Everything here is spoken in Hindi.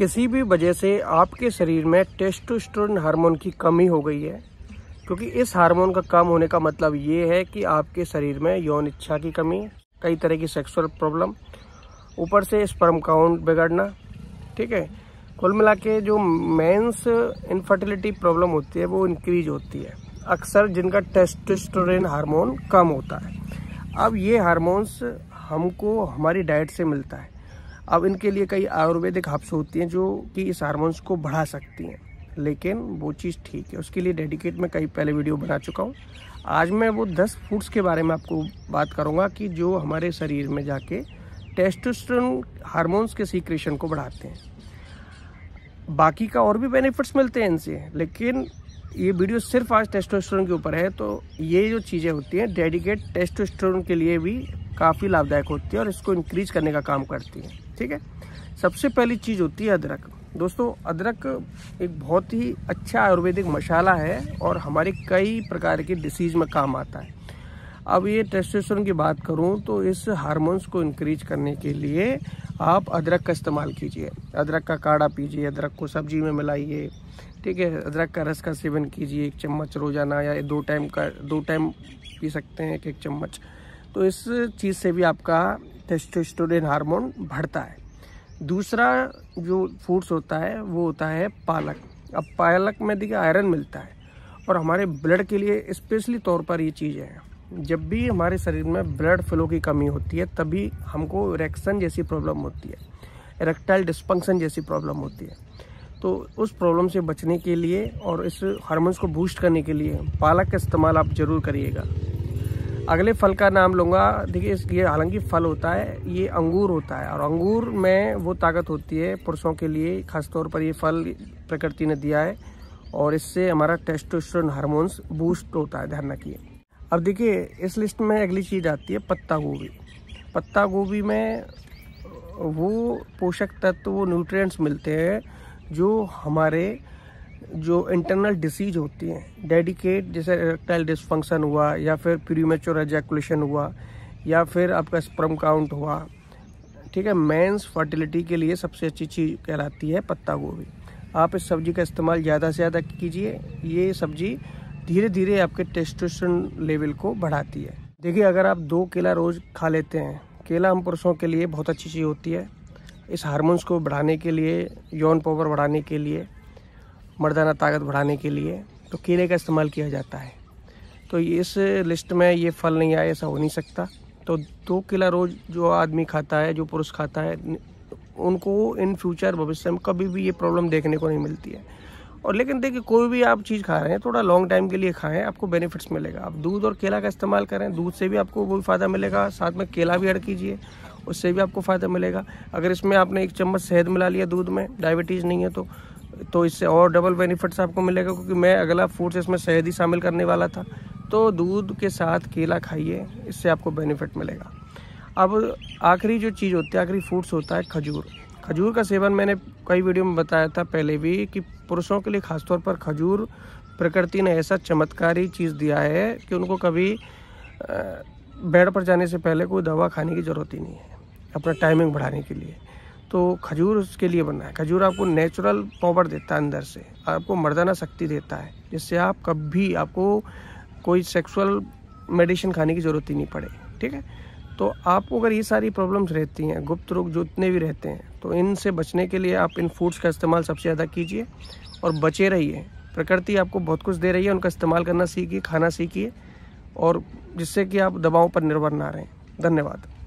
किसी भी वजह से आपके शरीर में टेस्टोस्टेरोन हार्मोन की कमी हो गई है क्योंकि इस हार्मोन का कम होने का मतलब ये है कि आपके शरीर में यौन इच्छा की कमी कई तरह की सेक्सुअल प्रॉब्लम ऊपर से स्पर्म काउंट बिगड़ना ठीक है कुल मिला के जो मेंस इनफर्टिलिटी प्रॉब्लम होती है वो इंक्रीज होती है अक्सर जिनका टेस्टोस्टेरोन हार्मोन कम होता है अब ये हार्मोन्स हमको हमारी डाइट से मिलता है अब इनके लिए कई आयुर्वेदिक हब्स होती हैं जो कि इस हारमोन्स को बढ़ा सकती हैं लेकिन वो चीज़ ठीक है उसके लिए डेडिकेट मैं कई पहले वीडियो बना चुका हूँ आज मैं वो दस फूड्स के बारे में आपको बात करूँगा कि जो हमारे शरीर में जाके टेस्टोस्टेरोन हारमोन्स के सीक्रेशन को बढ़ाते हैं बाकी का और भी बेनिफिट्स मिलते हैं इनसे लेकिन ये वीडियो सिर्फ आज टेस्टोस्टेरोन के ऊपर है तो ये जो चीज़ें होती हैं डेडिकेट टेस्टोस्टेरोन के लिए भी काफ़ी लाभदायक होती है और इसको इंक्रीज करने का काम करती है ठीक है सबसे पहली चीज़ होती है अदरक दोस्तों अदरक एक बहुत ही अच्छा आयुर्वेदिक मसाला है और हमारे कई प्रकार के डिसीज़ में काम आता है अब ये टेस्टोस्टेरोन की बात करूँ तो इस हार्मोन्स को इंक्रीज करने के लिए आप अदरक का इस्तेमाल कीजिए अदरक का काढ़ा पीजिए अदरक को सब्जी में मिलाइए ठीक है अदरक का रस का सेवन कीजिए एक चम्मच रोजाना या दो टाइम का दो टाइम पी सकते हैं एक एक चम्मच तो इस चीज़ से भी आपका टेस्टोस्टोरिन हार्मोन बढ़ता है दूसरा जो फूड्स होता है वो होता है पालक अब पालक में देखिए आयरन मिलता है और हमारे ब्लड के लिए स्पेशली तौर पर ये चीज़ें हैं जब भी हमारे शरीर में ब्लड फ्लो की कमी होती है तभी हमको इरेक्शन जैसी प्रॉब्लम होती है इरेक्टाइल डिस्पंक्शन जैसी प्रॉब्लम होती है तो उस प्रॉब्लम से बचने के लिए और इस हार्मोन्स को बूस्ट करने के लिए पालक का इस्तेमाल आप ज़रूर करिएगा अगले फल का नाम लूँगा देखिए इस ये हालांकि फल होता है ये अंगूर होता है और अंगूर में वो ताकत होती है पुरुषों के लिए खासतौर पर ये फल प्रकृति ने दिया है और इससे हमारा टेस्टोस्टेरोन हार्मोन्स बूस्ट होता है ध्यान रखिए अब देखिए इस लिस्ट में अगली चीज़ आती है पत्ता गोभी पत्ता गोभी में वो पोषक तत्व वो न्यूट्रिय मिलते हैं जो हमारे जो इंटरनल डिसीज होती हैं डेडिकेट जैसे इरेक्टाइल डिसफंक्शन हुआ या फिर प्रीमेच्योर एजैकुलेशन हुआ या फिर आपका स्प्रम काउंट हुआ ठीक है मेंस फर्टिलिटी के लिए सबसे अच्छी चीज़ कहलाती है पत्ता गोभी आप इस सब्ज़ी का इस्तेमाल ज़्यादा से ज़्यादा कीजिए ये सब्ज़ी धीरे धीरे आपके टेस्टोस्टेरोन लेवल को बढ़ाती है देखिए अगर आप दो केला रोज़ खा लेते हैं केला हम पुरुषों के लिए बहुत अच्छी चीज़ होती है इस हार्मोन्स को बढ़ाने के लिए यौन पावर बढ़ाने के लिए मर्दाना ताकत बढ़ाने के लिए तो केले का इस्तेमाल किया जाता है तो इस लिस्ट में ये फल नहीं आया ऐसा हो नहीं सकता तो दो केला रोज़ जो आदमी खाता है जो पुरुष खाता है उनको इन फ्यूचर भविष्य में कभी भी ये प्रॉब्लम देखने को नहीं मिलती है और लेकिन देखिए कोई भी आप चीज़ खा रहे हैं थोड़ा लॉन्ग टाइम के लिए खाएं आपको बेनिफिट्स मिलेगा आप दूध और केला का इस्तेमाल करें दूध से भी आपको वो फ़ायदा मिलेगा साथ में केला भी ऐड कीजिए उससे भी आपको फ़ायदा मिलेगा अगर इसमें आपने एक चम्मच शहद मिला लिया दूध में डायबिटीज़ नहीं है तो तो इससे और डबल बेनिफिट्स आपको मिलेगा क्योंकि मैं अगला फूड्स इसमें शहद ही शामिल करने वाला था तो दूध के साथ केला खाइए इससे आपको बेनिफिट मिलेगा अब आखिरी जो चीज़ होती है आखिरी फूड्स होता है खजूर खजूर का सेवन मैंने कई वीडियो में बताया था पहले भी कि पुरुषों के लिए ख़ासतौर पर खजूर प्रकृति ने ऐसा चमत्कारी चीज़ दिया है कि उनको कभी बेड पर जाने से पहले कोई दवा खाने की ज़रूरत ही नहीं है अपना टाइमिंग बढ़ाने के लिए तो खजूर उसके लिए बना है खजूर आपको नेचुरल पावर देता है अंदर से आपको मर्दाना शक्ति देता है जिससे आप कभी आपको कोई सेक्सुअल मेडिसिन खाने की ज़रूरत ही नहीं पड़े ठीक है तो आपको अगर ये सारी प्रॉब्लम्स रहती हैं गुप्त रोग जितने भी रहते हैं तो इनसे बचने के लिए आप इन फूड्स का इस्तेमाल सबसे ज़्यादा कीजिए और बचे रहिए प्रकृति आपको बहुत कुछ दे रही है उनका इस्तेमाल करना सीखिए खाना सीखिए और जिससे कि आप दवाओं पर निर्भर ना रहें धन्यवाद